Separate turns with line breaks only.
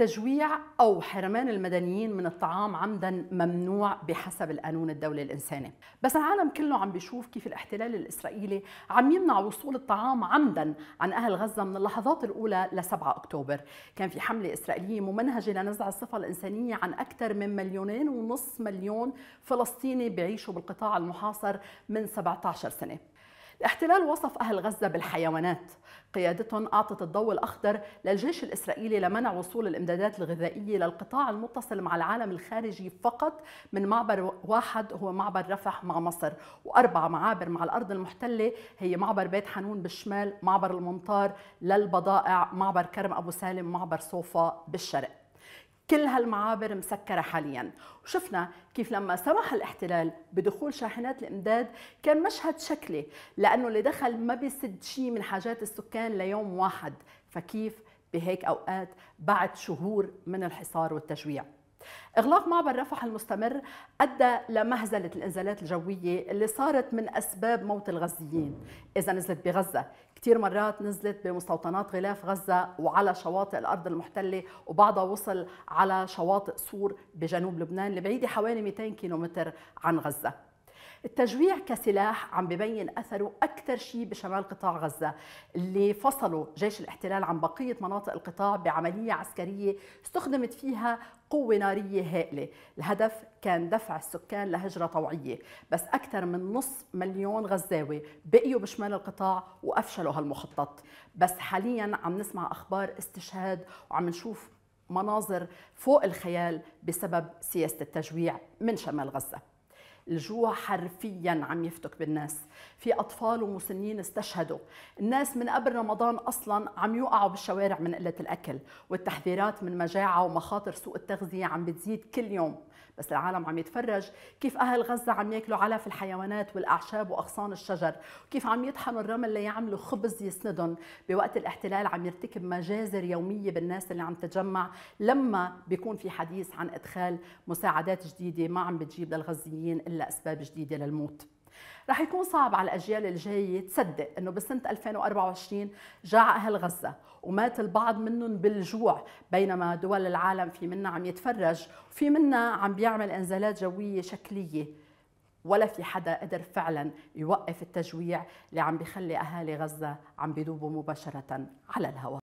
تجويع أو حرمان المدنيين من الطعام عمدا ممنوع بحسب القانون الدولي الإنساني بس العالم كله عم بيشوف كيف الاحتلال الإسرائيلي عم يمنع وصول الطعام عمدا عن أهل غزة من اللحظات الأولى ل 7 أكتوبر كان في حملة إسرائيلية ممنهجة لنزع الصفة الإنسانية عن أكثر من مليونين ونصف مليون فلسطيني بيعيشوا بالقطاع المحاصر من 17 سنة الاحتلال وصف أهل غزة بالحيوانات قيادتهم أعطت الضوء الأخضر للجيش الإسرائيلي لمنع وصول الإمدادات الغذائية للقطاع المتصل مع العالم الخارجي فقط من معبر واحد هو معبر رفح مع مصر وأربع معابر مع الأرض المحتلة هي معبر بيت حنون بالشمال معبر المنطار للبضائع معبر كرم أبو سالم معبر صوفا بالشرق كل هالمعابر مسكرة حاليا وشفنا كيف لما سمح الاحتلال بدخول شاحنات الامداد كان مشهد شكلي لأنه اللي دخل ما بيسد شيء من حاجات السكان ليوم واحد فكيف بهيك أوقات بعد شهور من الحصار والتجويع إغلاق معبر رفح المستمر أدى لمهزلة الإنزالات الجوية اللي صارت من أسباب موت الغزيين إذا نزلت بغزة كثير مرات نزلت بمستوطنات غلاف غزة وعلى شواطئ الأرض المحتلة وبعضها وصل على شواطئ سور بجنوب لبنان اللي بعيدة حوالي 200 كيلومتر عن غزة التجويع كسلاح عم ببين اثره اكثر شيء بشمال قطاع غزه اللي فصلوا جيش الاحتلال عن بقيه مناطق القطاع بعمليه عسكريه استخدمت فيها قوة نارية هائلة الهدف كان دفع السكان لهجرة طوعية بس أكثر من نص مليون غزاوي بقيوا بشمال القطاع وأفشلوا هالمخطط بس حاليا عم نسمع أخبار استشهاد وعم نشوف مناظر فوق الخيال بسبب سياسة التجويع من شمال غزة الجوع حرفيا عم يفتك بالناس في أطفال ومسنين استشهدوا الناس من قبل رمضان أصلا عم يوقعوا بالشوارع من قلة الأكل والتحذيرات من مجاعة ومخاطر سوء التغذية عم بتزيد كل يوم بس العالم عم يتفرج كيف أهل غزة عم ياكلوا علف الحيوانات والأعشاب وأغصان الشجر وكيف عم يطحنوا الرمل ليعملوا خبز يسندهم بوقت الاحتلال عم يرتكب مجازر يومية بالناس اللي عم تتجمع لما بيكون في حديث عن إدخال مساعدات جديدة ما عم بتجيب للغزيين إلا لأسباب جديدة للموت رح يكون صعب على الأجيال الجاية تصدق أنه بسنة 2024 جاع أهل غزة ومات البعض منهم بالجوع بينما دول العالم في منا عم يتفرج وفي منا عم بيعمل انزالات جوية شكلية ولا في حدا قدر فعلا يوقف التجويع اللي عم بيخلي أهالي غزة عم بيدوبوا مباشرة على الهواء